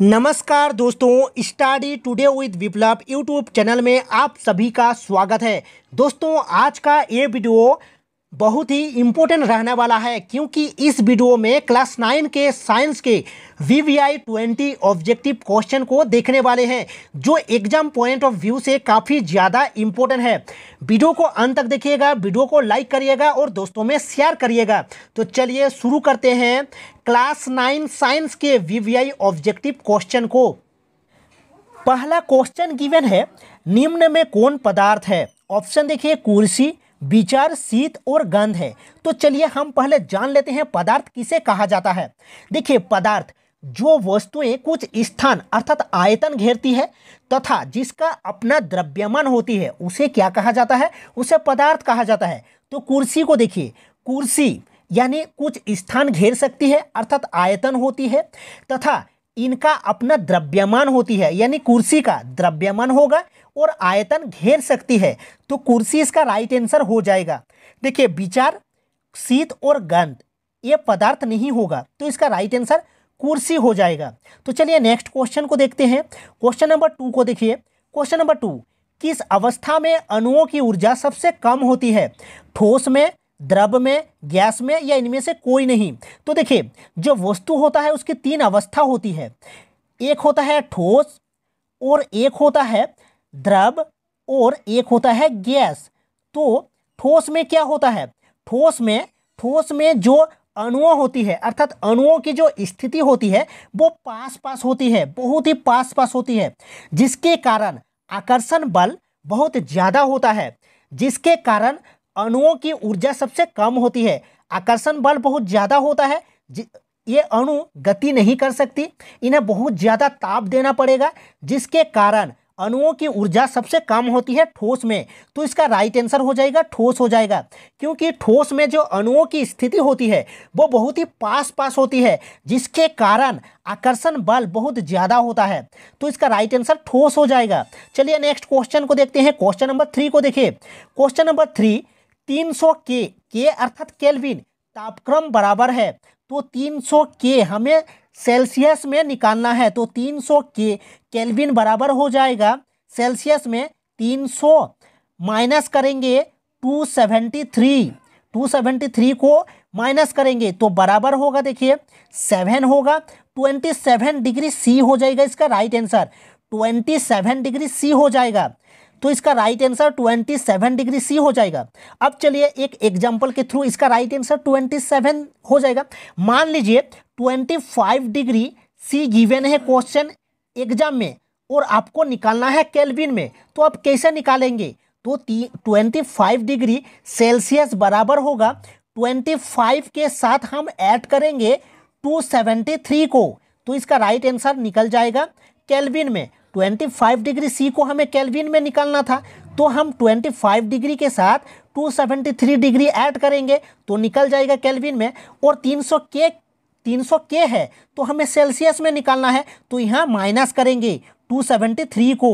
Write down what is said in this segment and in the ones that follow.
नमस्कार दोस्तों study today with Viplav YouTube channel में आप सभी का स्वागत है दोस्तों आज का ये वीडियो बहुत ही इम्पोर्टेंट रहने वाला है क्योंकि इस वीडियो में क्लास नाइन के साइंस के V V I twenty objective question को देखने वाले हैं जो एग्जाम पॉइंट ऑफ व्यू से काफ़ी ज़्यादा इम्पोर्टेंट है वीडियो को अंत तक देखिएगा वीडियो को लाइक करिएगा और दोस्तों में शेयर करिएगा तो चलिए शुरू करते हैं क्लास नाइन साइंस के V V I objective question को पहला क्वेश्चन गिवन है निम्न में कौन पदार्थ है ऑप्शन देखिए कुर्सी विचार शीत और गंध है तो चलिए हम पहले जान लेते हैं पदार्थ किसे कहा जाता है देखिए पदार्थ जो वस्तुएं कुछ स्थान अर्थात आयतन घेरती है तथा जिसका अपना द्रव्यमान होती है उसे क्या कहा जाता है उसे पदार्थ कहा जाता है तो कुर्सी को देखिए कुर्सी यानी कुछ स्थान घेर सकती है अर्थात आयतन होती है तथा इनका अपना द्रव्यमान होती है यानी कुर्सी का द्रव्यमान होगा और आयतन घेर सकती है तो कुर्सी इसका राइट आंसर हो जाएगा देखिए विचार शीत और गंध ये पदार्थ नहीं होगा तो इसका राइट आंसर कुर्सी हो जाएगा तो चलिए नेक्स्ट क्वेश्चन को देखते हैं क्वेश्चन नंबर टू को देखिए क्वेश्चन नंबर टू किस अवस्था में अणुओं की ऊर्जा सबसे कम होती है ठोस में द्रव में गैस में या इनमें से कोई नहीं तो देखिए जो वस्तु होता है उसकी तीन अवस्था होती है एक होता है ठोस और एक होता है द्रव और एक होता है गैस तो ठोस में क्या होता है ठोस में ठोस में जो अणुओं होती है अर्थात अणुओं की जो स्थिति होती है वो पास पास होती है बहुत ही पास पास होती है जिसके कारण आकर्षण बल बहुत ज़्यादा होता है जिसके कारण अणुओं की ऊर्जा सबसे कम होती है आकर्षण बल बहुत ज़्यादा होता है ये अणु गति नहीं कर सकती इन्हें बहुत ज़्यादा ताप देना पड़ेगा जिसके कारण अणुओं की ऊर्जा सबसे कम होती है ठोस में तो इसका राइट आंसर हो जाएगा ठोस हो जाएगा क्योंकि ठोस में जो अणुओं की स्थिति होती है वो बहुत ही पास पास होती है जिसके कारण आकर्षण बल बहुत ज़्यादा होता है तो इसका राइट आंसर ठोस हो जाएगा चलिए नेक्स्ट क्वेश्चन को देखते हैं क्वेश्चन नंबर थ्री को देखिए क्वेश्चन नंबर थ्री तीन सौ के के अर्थात केल्विन तापक्रम बराबर है तो 300 के हमें सेल्सियस में निकालना है तो 300 के केल्विन बराबर हो जाएगा सेल्सियस में 300 माइनस करेंगे 273 273 को माइनस करेंगे तो बराबर होगा देखिए सेवन होगा 27 डिग्री सी हो जाएगा इसका राइट आंसर 27 डिग्री सी हो जाएगा तो इसका राइट आंसर 27 डिग्री सी हो जाएगा अब चलिए एक एग्जाम्पल के थ्रू इसका राइट आंसर 27 हो जाएगा मान लीजिए 25 डिग्री सी गिवन है क्वेश्चन एग्जाम में और आपको निकालना है केल्विन में तो आप कैसे निकालेंगे तो ट्वेंटी फाइव डिग्री सेल्सियस बराबर होगा ट्वेंटी फाइव के साथ हम ऐड करेंगे टू सेवेंटी थ्री को तो इसका राइट आंसर निकल जाएगा केल्विन में 25 डिग्री सी को हमें कैलविन में निकालना था तो हम 25 डिग्री के साथ 273 डिग्री ऐड करेंगे तो निकल जाएगा कैलविन में और 300 के 300 के है तो हमें सेल्सियस में निकालना है तो यहाँ माइनस करेंगे 273 को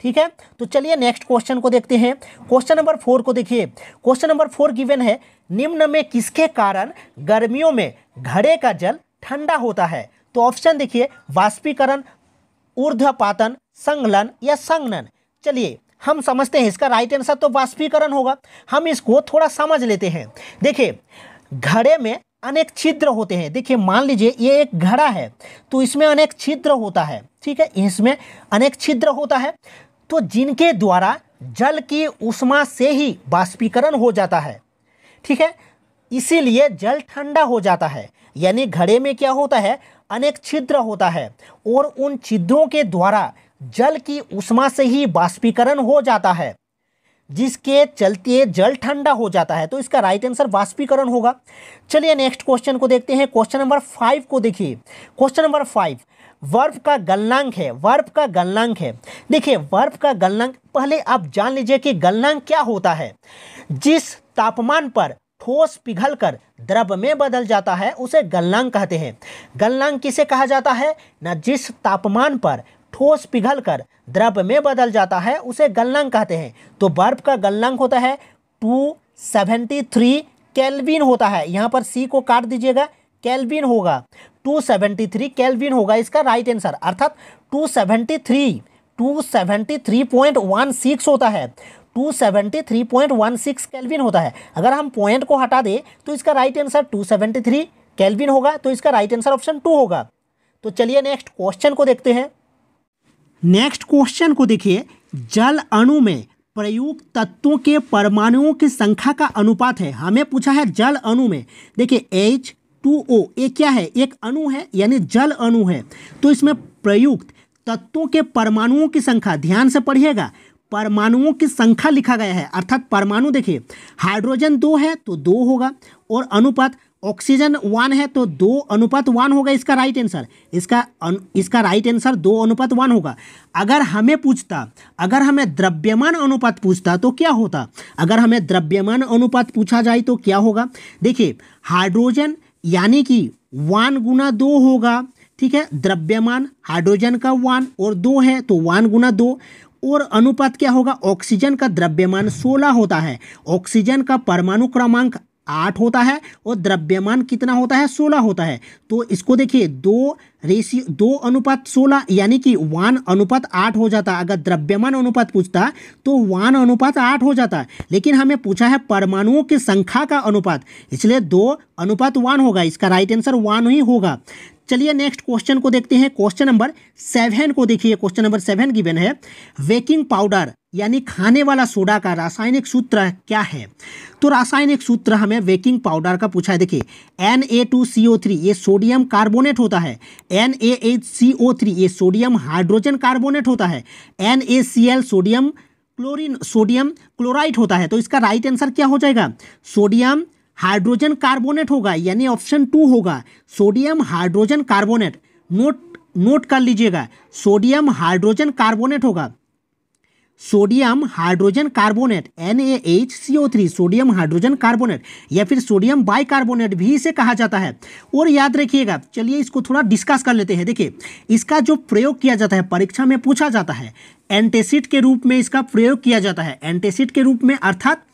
ठीक है तो चलिए नेक्स्ट क्वेश्चन को देखते हैं क्वेश्चन नंबर फोर को देखिए क्वेश्चन नंबर फोर गिवन है निम्न में किसके कारण गर्मियों में घड़े का जल ठंडा होता है तो ऑप्शन देखिए वाष्पीकरण ऊर्ध्वपातन संगलन या संगनन चलिए हम समझते हैं इसका राइट आंसर तो वाष्पीकरण होगा हम इसको थोड़ा समझ लेते हैं देखिए घड़े में अनेक छिद्र होते हैं देखिए मान लीजिए ये एक घड़ा है तो इसमें अनेक छिद्र होता है ठीक है इसमें अनेक छिद्र होता है तो जिनके द्वारा जल की उष्मा से ही बाष्पीकरण हो जाता है ठीक है इसीलिए जल ठंडा हो जाता है यानी घड़े में क्या होता है अनेक छिद्र होता है और उन छिद्रों के द्वारा जल की उष्मा से ही बाष्पीकरण हो जाता है जिसके चलते जल ठंडा हो जाता है तो इसका राइट आंसर वाष्पीकरण होगा चलिए नेक्स्ट क्वेश्चन को देखते हैं क्वेश्चन नंबर फाइव को देखिए क्वेश्चन नंबर फाइव वर्फ का गलनांक है वर्फ का गलनांक है देखिए वर्फ का गलनांक पहले आप जान लीजिए कि गलनांक क्या होता है जिस तापमान पर ठोस पिघलकर द्रव में बदल जाता है उसे गलनांक कहते हैं गलनांक किसे कहा जाता है न जिस तापमान पर ठोस पिघलकर द्रव में बदल जाता है उसे गलनांक कहते हैं तो बर्फ का गलनांक होता है टू सेवेंटी थ्री कैलविन होता है यहाँ पर सी को काट दीजिएगा कैलविन होगा 273 कैलविन होगा इसका राइट आंसर अर्थात 273 273.16 होता है 273.16 केल्विन होता है अगर हम पॉइंट को हटा दें तो इसका राइट आंसर 273 केल्विन होगा तो इसका राइट आंसर ऑप्शन टू होगा तो चलिए नेक्स्ट क्वेश्चन को देखते हैं नेक्स्ट क्वेश्चन को देखिए जल अणु में प्रयुक्त तत्वों के परमाणुओं की संख्या का अनुपात है हमें पूछा है जल अणु में देखिए एच टू ओ ये क्या है एक अणु है यानी जल अणु है तो इसमें प्रयुक्त तत्वों के परमाणुओं की संख्या ध्यान से पढ़िएगा परमाणुओं की संख्या लिखा गया है अर्थात परमाणु देखिए हाइड्रोजन दो है तो दो होगा और अनुपात ऑक्सीजन वन है तो दो अनुपात वन होगा इसका राइट आंसर इसका अन, इसका राइट आंसर दो अनुपात वन होगा अगर हमें पूछता अगर हमें द्रव्यमान अनुपात पूछता तो क्या होता अगर हमें द्रव्यमान अनुपात पूछा जाए तो क्या होगा देखिए हाइड्रोजन यानी कि वन गुना दो होगा ठीक है द्रव्यमान हाइड्रोजन का वन और दो है तो वन गुना दो और अनुपात क्या होगा ऑक्सीजन का द्रव्यमान सोलह होता है ऑक्सीजन का परमाणु क्रमांक आठ होता है और द्रव्यमान कितना होता है सोलह होता है तो इसको देखिए दो रेशियो दो अनुपात सोलह यानी कि वन अनुपात आठ हो जाता अगर द्रव्यमान अनुपात पूछता तो वन अनुपात आठ हो जाता लेकिन हमें पूछा है परमाणुओं की संख्या का अनुपात इसलिए दो अनुपात वन होगा इसका राइट आंसर वन ही होगा चलिए नेक्स्ट क्वेश्चन को देखते हैं क्वेश्चन नंबर सेवन को देखिए क्वेश्चन नंबर सेवन गिवन है वेकिंग पाउडर यानी खाने वाला सोडा का रासायनिक सूत्र क्या है तो रासायनिक सूत्र हमें बेकिंग पाउडर का पूछा है देखिए N A two C O three ये सोडियम कार्बोनेट होता है N A H C O three ये सोडियम हाइड्रोजन कार्बोनेट होता है N A C L sodium chlorine sodium chloride होता है तो इसका राइट आंसर क्या हो जाएगा सोडियम हाइड्रोजन कार्बोनेट होगा यानी ऑप्शन टू होगा sodium hydrogen carbonate note note कर लीजिएगा सोडियम हाइड्रोजन कार्बोनेट होगा sodium hydrogen carbonate N A H C O three sodium hydrogen carbonate या फिर सोडियम बाइकार्बोनेट भी इसे कहा जाता है और याद रखिएगा चलिए इसको थोड़ा डिस्कस कर लेते हैं देखिए इसका जो प्रयोग किया जाता है परीक्षा में पूछा जाता है एंटेसिड के रूप में इसका प्रयोग किया जाता है एंटेसिड के रूप में अर्थात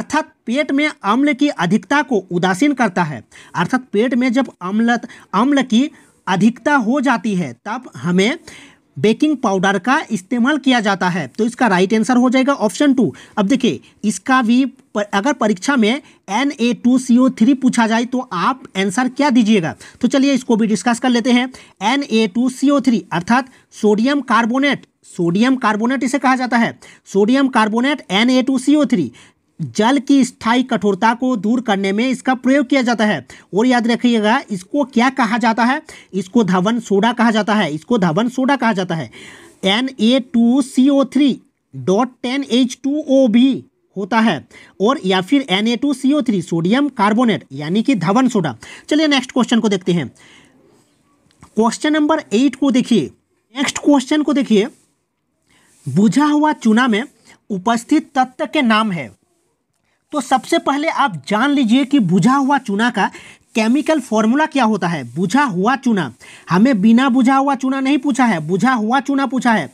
अर्थात पेट में अम्ल की अधिकता को उदासीन करता है अर्थात पेट में जब अम्ल अम्ल की अधिकता हो जाती है तब हमें बेकिंग पाउडर का इस्तेमाल किया जाता है तो इसका राइट आंसर हो जाएगा ऑप्शन टू अब देखिए इसका भी पर, अगर परीक्षा में N A two C O three पूछा जाए तो आप आंसर क्या दीजिएगा तो चलिए इसको भी डिस्कस कर लेते हैं N A two C O three अर्थात सोडियम कार्बोनेट सोडियम कार्बोनेट इसे कहा जाता है sodium carbonate N A two C O three जल की स्थायी कठोरता को दूर करने में इसका प्रयोग किया जाता है और याद रखिएगा इसको क्या कहा जाता है इसको धवन सोडा कहा जाता है इसको धवन सोडा कहा जाता है N A two C O three dot ten H two O भी होता है और या फिर N A two C O three sodium carbonate यानी कि धवन सोडा चलिए नेक्स्ट क्वेश्चन को देखते हैं क्वेश्चन नंबर एट को देखिए नेक्स्ट क्वेश्चन को देखिए बुझा हुआ चूना में उपस्थित तत्व के नाम है तो सबसे पहले आप जान लीजिए कि बुझा हुआ चूना का केमिकल फॉर्मूला क्या होता है बुझा हुआ चूना हमें बिना बुझा हुआ चूना नहीं पूछा है बुझा हुआ चूना पूछा है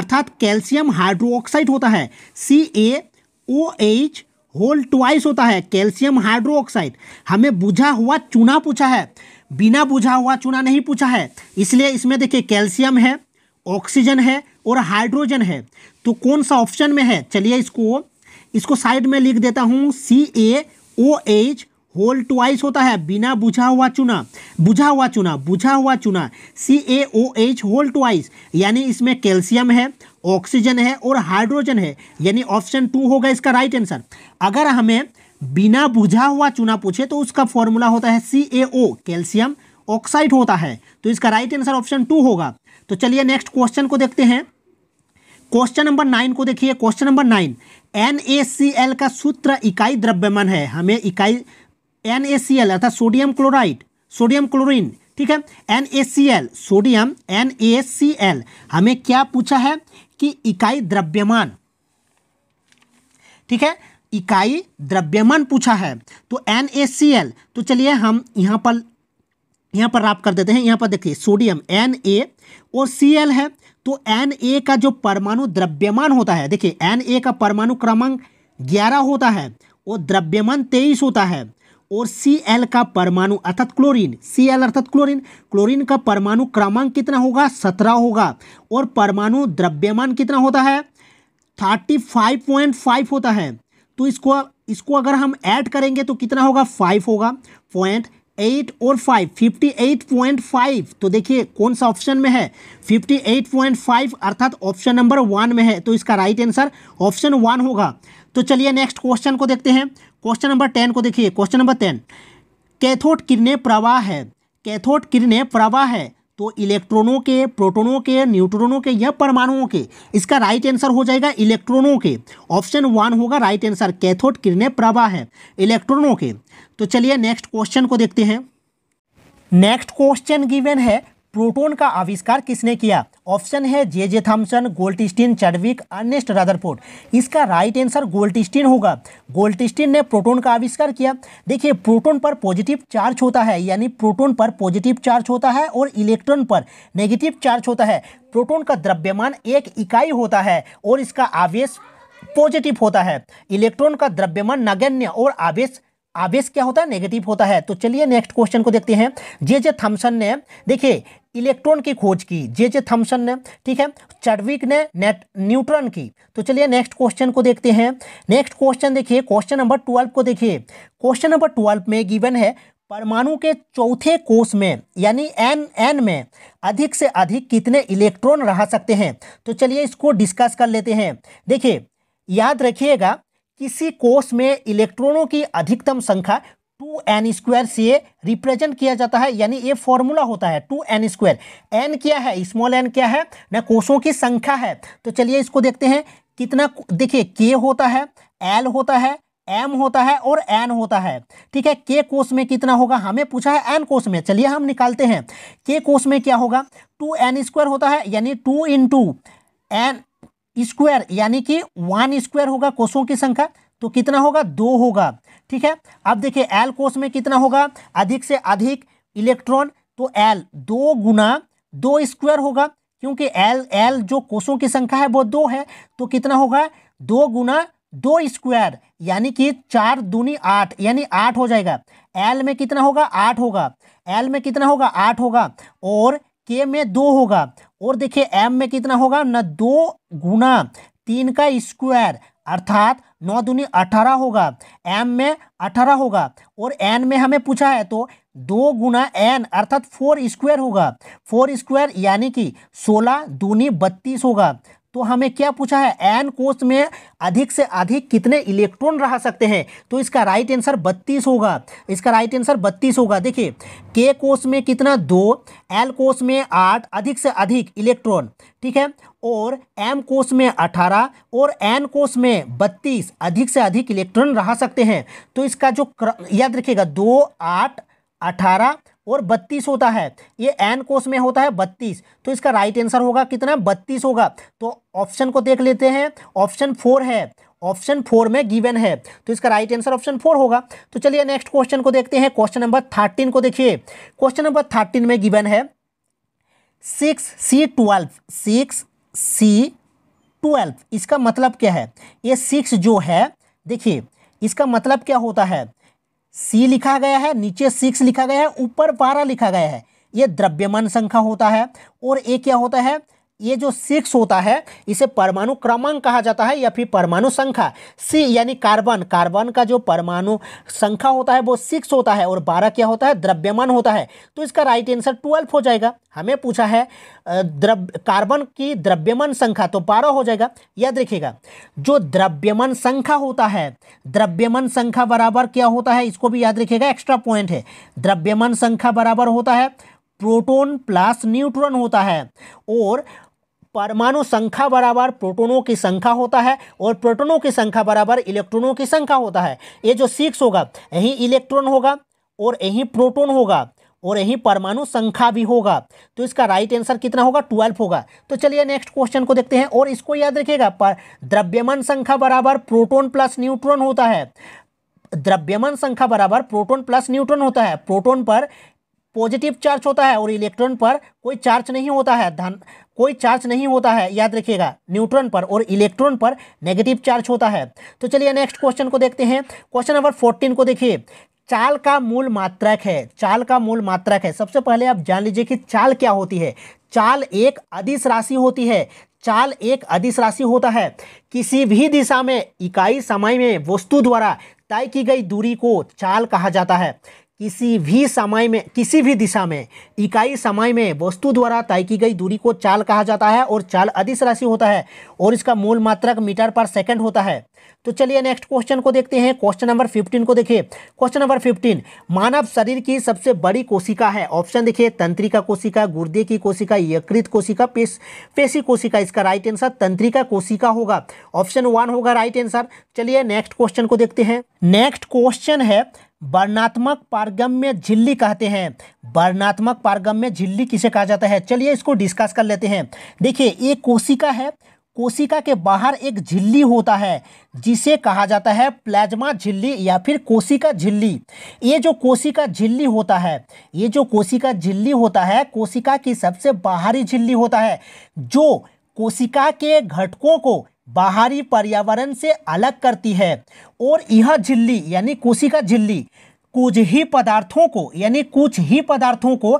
अर्थात कैल्शियम हाइड्रोक्साइड होता है C A O H whole twice होता है कैल्शियम हाइड्रोक्साइड हमें बुझा हुआ चूना पूछा है बिना बुझा हुआ चूना नहीं पूछा है इसलिए इसमें देखिए कैल्शियम है ऑक्सीजन है और हाइड्रोजन है तो कौन सा ऑप्शन में है चलिए इसको इसको साइड में लिख देता हूँ C A O H whole twice होता है बिना बुझा हुआ चुना बुझा हुआ चुना बुझा हुआ चुना C A O H whole twice यानी इसमें कैल्शियम है ऑक्सीजन है और हाइड्रोजन है यानी ऑप्शन टू होगा इसका राइट आंसर अगर हमें बिना बुझा हुआ चुना पूछे तो उसका फॉर्मूला होता है C A O calcium oxide होता है तो इसका राइट आंसर ऑप्शन टू होगा तो चलिए नेक्स्ट क्वेश्चन को देखते हैं क्वेश्चन नंबर नाइन को देखिए क्वेश्चन नंबर नाइन एन का सूत्र इकाई द्रव्यमान है हमें इकाई एन अर्थात सोडियम क्लोराइड सोडियम क्लोरीन ठीक है एन सोडियम एन हमें क्या पूछा है कि इकाई द्रव्यमान ठीक है इकाई द्रव्यमान पूछा है तो एन तो चलिए हम यहाँ पर यहाँ पर राप कर देते हैं यहाँ पर देखिए सोडियम एन ए और सी एल है तो एन ए का जो परमाणु द्रव्यमान होता है देखिए एन ए का परमाणु क्रमांक ग्यारह होता है और द्रव्यमान तेईस होता है और सी एल का परमाणु अर्थात क्लोरीन सी एल अर्थात क्लोरीन क्लोरीन का परमाणु क्रमांक कितना होगा सत्रह होगा और परमाणु द्रव्यमान कितना होता है थर्टी फाइव पॉइंट फाइव होता है तो इसको इसको अगर हम ऐड करेंगे तो कितना होगा फाइव होगा पॉइंट एट और five fifty eight point five तो देखिए कौन सा ऑप्शन में है फिफ्टी एट पॉइंट फाइव अर्थात ऑप्शन नंबर वन में है तो इसका राइट आंसर ऑप्शन वन होगा तो चलिए नेक्स्ट क्वेश्चन को देखते हैं क्वेश्चन नंबर टेन को देखिए क्वेश्चन नंबर टेन कैथोड किरने प्रवाह है कैथोड किरने प्रवाह है तो इलेक्ट्रॉनों के प्रोटोनों के न्यूट्रॉनों के या परमाणुओं के इसका राइट आंसर हो जाएगा इलेक्ट्रॉनों के ऑप्शन वन होगा राइट आंसर कैथोड किरणें प्रवाह है इलेक्ट्रॉनों के तो चलिए नेक्स्ट क्वेश्चन को देखते हैं नेक्स्ट क्वेश्चन गिवन है प्रोटोन का आविष्कार किसने किया ऑप्शन है J J Thomson Goldstein Chadwick Ernest Rutherford इसका राइट आंसर गोल्टिस्टीन होगा गोल्टिस्टीन ने प्रोटोन का आविष्कार किया देखिए प्रोटोन पर पॉजिटिव चार्ज होता है यानी प्रोटोन पर पॉजिटिव चार्ज होता है और इलेक्ट्रॉन पर नेगेटिव चार्ज होता है प्रोटोन का द्रव्यमान एक इकाई होता है और इसका आवेश पॉजिटिव होता है इलेक्ट्रॉन का द्रव्यमान नगण्य और आवेश आवेश क्या होता है नेगेटिव होता है तो चलिए नेक्स्ट क्वेश्चन को देखते हैं जे जे थम्सन ने देखिए इलेक्ट्रॉन की खोज की जे जे थम्सन ने ठीक है चडविक ने नेट न्यूट्रॉन की तो चलिए नेक्स्ट क्वेश्चन को देखते हैं नेक्स्ट क्वेश्चन देखिए क्वेश्चन नंबर ट्वेल्व को देखिए क्वेश्चन नंबर ट्वेल्व में गिवन है परमाणु के चौथे कोष में यानी एन एन में अधिक से अधिक कितने इलेक्ट्रॉन रह सकते हैं तो चलिए इसको डिस्कस कर लेते हैं देखिए याद रखिएगा किसी कोष में इलेक्ट्रॉनों की अधिकतम संख्या टू एन स्क्वायर से रिप्रेजेंट किया जाता है यानी ये फॉर्मूला होता है टू एन स्क्वायर एन क्या है स्मॉल एन क्या है न कोषों की संख्या है तो चलिए इसको देखते हैं कितना देखिए के होता है एल होता है एम होता है और एन होता है ठीक है के कोष में कितना होगा हमें पूछा है एन कोष में चलिए हम निकालते हैं के कोष में क्या होगा टू एन स्क्वायर होता है यानी two in two N square यानी कि वन स्क्वायर होगा कोसों की संख्या तो कितना होगा दो होगा ठीक है अब देखिए एल कोष में कितना होगा अधिक से अधिक इलेक्ट्रॉन तो एल दो गुना दो स्क्वायर होगा क्योंकि एल एल जो कोषों की संख्या है वो दो है तो कितना होगा दो गुना दो स्क्वायर यानी कि चार दूनी आठ यानी आठ हो जाएगा एल में कितना होगा आठ होगा एल में कितना होगा आठ होगा और के में दो होगा और देखिए एम में कितना होगा ना दो गुना तीन का स्क्वायर अर्थात नौ दूनी अठारह होगा एम में अठारह होगा और एन में हमें पूछा है तो दो गुना एन अर्थात फोर स्क्वायर होगा फोर स्क्वायर यानी कि सोलह दूनी बत्तीस होगा तो हमें क्या पूछा है एन कोष में अधिक से अधिक कितने इलेक्ट्रॉन रह सकते हैं तो इसका राइट आंसर 32 होगा इसका राइट आंसर 32 होगा देखिए के कोष में कितना दो एल कोष में आठ अधिक से अधिक इलेक्ट्रॉन ठीक है और एम कोष में 18 और एन कोष में 32 अधिक से अधिक इलेक्ट्रॉन रह सकते हैं तो इसका जो याद रखिएगा दो आठ अठारह और बत्तीस होता है ये एन कोस में होता है बत्तीस तो इसका राइट आंसर होगा कितना बत्तीस होगा तो ऑप्शन को देख लेते हैं ऑप्शन फोर है ऑप्शन फोर में गिवन है तो इसका राइट आंसर ऑप्शन फोर होगा तो चलिए नेक्स्ट क्वेश्चन को देखते हैं क्वेश्चन नंबर थर्टीन को देखिए क्वेश्चन नंबर थर्टीन में गिवन है six C twelve six C twelve इसका मतलब क्या है ये सिक्स जो है देखिए इसका मतलब क्या होता है सी लिखा गया है नीचे सिक्स लिखा गया है ऊपर बारह लिखा गया है ये द्रव्यमान संख्या होता है और ये क्या होता है ये जो सिक्स होता है इसे परमाणु क्रमांक कहा जाता है या फिर परमाणु संख्या सी यानी कार्बन कार्बन का जो परमाणु संख्या होता है वो सिक्स होता है और बारह क्या होता है द्रव्यमान होता है तो इसका राइट आंसर ट्वेल्व हो जाएगा हमें पूछा है द्रव्य कार्बन की द्रव्यमान संख्या तो बारह हो जाएगा याद रखिएगा जो द्रव्यमान संख्या होता है द्रव्यमान संख्या बराबर क्या होता है इसको भी याद रखिएगा एक्स्ट्रा पॉइंट है द्रव्यमान संख्या बराबर होता है प्रोटोन प्लस न्यूट्रॉन होता है और परमाणु संख्या बराबर प्रोटोनों की संख्या होता है और प्रोटोनों की संख्या बराबर इलेक्ट्रॉनों की संख्या होता है ये जो सिक्स होगा यही इलेक्ट्रॉन होगा और यही प्रोटोन होगा और यही परमाणु संख्या भी होगा तो इसका राइट आंसर कितना होगा ट्वेल्व होगा तो चलिए नेक्स्ट क्वेश्चन को देखते हैं और इसको याद रखिएगा पर द्रव्यमान संख्या बराबर प्रोटोन प्लस न्यूट्रॉन होता है द्रव्यमान संख्या बराबर प्रोटोन प्लस न्यूट्रॉन होता है प्रोटोन पर पॉजिटिव चार्ज होता है और इलेक्ट्रॉन पर कोई चार्ज नहीं होता है धन कोई चार्ज नहीं होता है याद रखिएगा न्यूट्रॉन पर और इलेक्ट्रॉन पर नेगेटिव चार्ज होता है तो चलिए नेक्स्ट क्वेश्चन को देखते हैं क्वेश्चन नंबर फोर्टीन को देखिए चाल का मूल मात्रक है चाल का मूल मात्रक है सबसे पहले आप जान लीजिए कि चाल क्या होती है चाल एक अधिस राशि होती है चाल एक अधिस राशि होता है किसी भी दिशा में इकाई समय में वस्तु द्वारा तय की गई दूरी को चाल कहा जाता है किसी भी समय में किसी भी दिशा में इकाई समय में वस्तु द्वारा तय की गई दूरी को चाल कहा जाता है और चाल अधिस राशि होता है और इसका मूल मात्रक मीटर पर सेकंड होता है तो चलिए नेक्स्ट क्वेश्चन को देखते हैं क्वेश्चन नंबर फिफ्टीन को देखिए क्वेश्चन नंबर फिफ्टीन मानव शरीर की सबसे बड़ी कोशिका है ऑप्शन देखिए तंत्रिका कोशिका गुर्दे की कोशिका यकृत कोशिका पेश पेशी कोशिका इसका राइट आंसर तंत्रिका कोशिका होगा ऑप्शन वन होगा राइट आंसर चलिए नेक्स्ट क्वेश्चन को देखते हैं नेक्स्ट क्वेश्चन है वर्णात्मक पारगम्य झिल्ली कहते हैं वर्णात्मक पारगम्य झिल्ली किसे कहा जाता है चलिए इसको डिस्कस कर लेते हैं देखिए एक कोशिका है कोशिका के बाहर एक झिल्ली होता है जिसे कहा जाता है प्लाज्मा झिल्ली या फिर कोशिका झिल्ली ये जो कोशिका झिल्ली होता है ये जो कोशिका झिल्ली होता है कोशिका की सबसे बाहरी झिल्ली होता है जो कोशिका के घटकों को बाहरी पर्यावरण से अलग करती है और यह झिल्ली यानी कोशिका झिल्ली कुछ ही पदार्थों को यानी कुछ ही पदार्थों को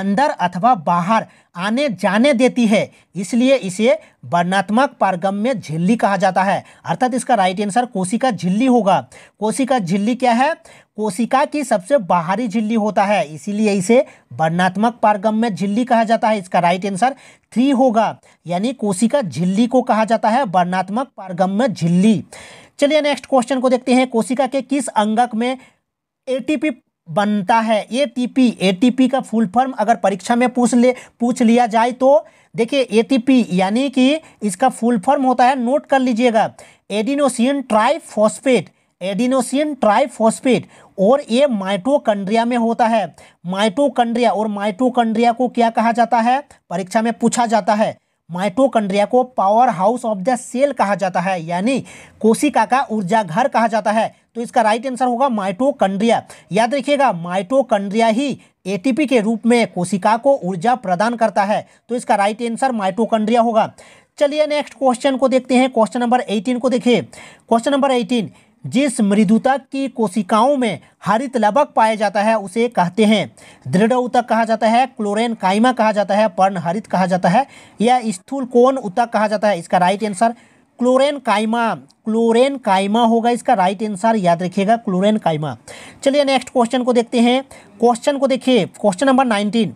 अंदर अथवा बाहर आने जाने देती है इसलिए इसे वर्णात्मक पारगम्य झिल्ली कहा जाता है अर्थात इसका राइट आंसर कोशिका झिल्ली होगा कोशिका झिल्ली क्या है कोशिका की सबसे बाहरी झिल्ली होता है इसीलिए इसे वर्णात्मक पारगम्य झिल्ली कहा जाता है इसका राइट आंसर थ्री होगा यानी कोशिका झिल्ली को कहा जाता है वर्णात्मक पारगम्य झिल्ली चलिए नेक्स्ट क्वेश्चन को देखते हैं कोशिका के किस अंगक में एटीपी बनता है एटीपी एटीपी का फुल फॉर्म अगर परीक्षा में पूछ ले पूछ लिया जाए तो देखिए एटीपी यानी कि इसका फुल फॉर्म होता है नोट कर लीजिएगा एडिनोसिन ट्राइफॉस्फेट एडिनोसिन ट्राइफॉस्फेट और ये माइटोकंड्रिया में होता है माइटोकंड्रिया और माइटोकंड्रिया को क्या कहा जाता है परीक्षा में पूछा जाता है माइटोकंड्रिया को power house of the cell कहा जाता है यानी कोशिका का ऊर्जा घर कहा जाता है तो इसका राइट आंसर होगा माइटोकंड्रिया याद रखिएगा माइटोकंड्रिया ही एटीपी के रूप में कोशिका को ऊर्जा प्रदान करता है तो इसका राइट आंसर माइटोकंड्रिया होगा चलिए नेक्स्ट क्वेश्चन को देखते हैं क्वेश्चन नंबर एटीन को देखिए क्वेश्चन नंबर एटीन जिस मृदुतक की कोशिकाओं में हरित लवक पाया जाता है उसे कहते हैं दृढ़ उतक कहा जाता है क्लोरेन काइमा कहा जाता है पर्ण हरित कहा जाता है या स्थूल कोण उतक कहा जाता है इसका राइट आंसर क्लोरेन काइमा क्लोरेन काइमा होगा इसका राइट आंसर याद रखिएगा क्लोरेन काइमा चलिए नेक्स्ट क्वेश्चन को देखते हैं क्वेश्चन को देखिए क्वेश्चन नंबर नाइनटीन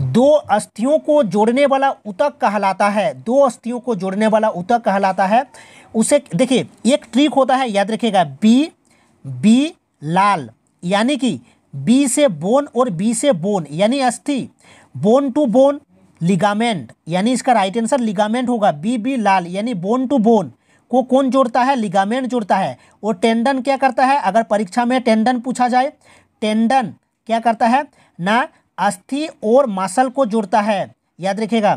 दो अस्थियों को जोड़ने वाला उतक कहलाता है दो अस्थियों को जोड़ने वाला उतक कहलाता है उसे देखिए एक ट्रिक होता है याद रखिएगा बी बी लाल यानी कि बी से बोन और बी से बोन यानी अस्थि बोन टू बोन लिगामेंट यानी इसका राइट आंसर लिगामेंट होगा बी बी लाल यानी बोन टू बोन को कौन जोड़ता है लिगामेंट जोड़ता है और टेंडन क्या करता है अगर परीक्षा में टेंडन पूछा जाए टेंडन क्या करता है ना अस्थि और मसल को जुड़ता है याद रखिएगा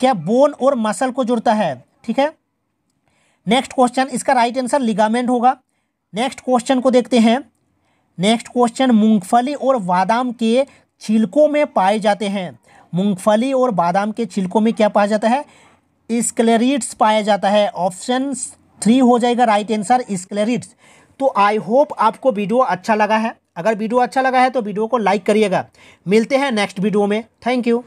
क्या बोन और मसल को जुड़ता है ठीक है नेक्स्ट क्वेश्चन इसका राइट आंसर लिगामेंट होगा नेक्स्ट क्वेश्चन को देखते हैं नेक्स्ट क्वेश्चन मूंगफली और बादाम के छिलकों में पाए जाते हैं मूंगफली और बादाम के छिलकों में क्या पाया जाता है स्क्लेरिट्स पाया जाता है ऑप्शन थ्री हो जाएगा राइट आंसर स्क्लेरिट्स तो आई होप आपको वीडियो अच्छा लगा है अगर वीडियो अच्छा लगा है तो वीडियो को लाइक करिएगा मिलते हैं नेक्स्ट वीडियो में थैंक यू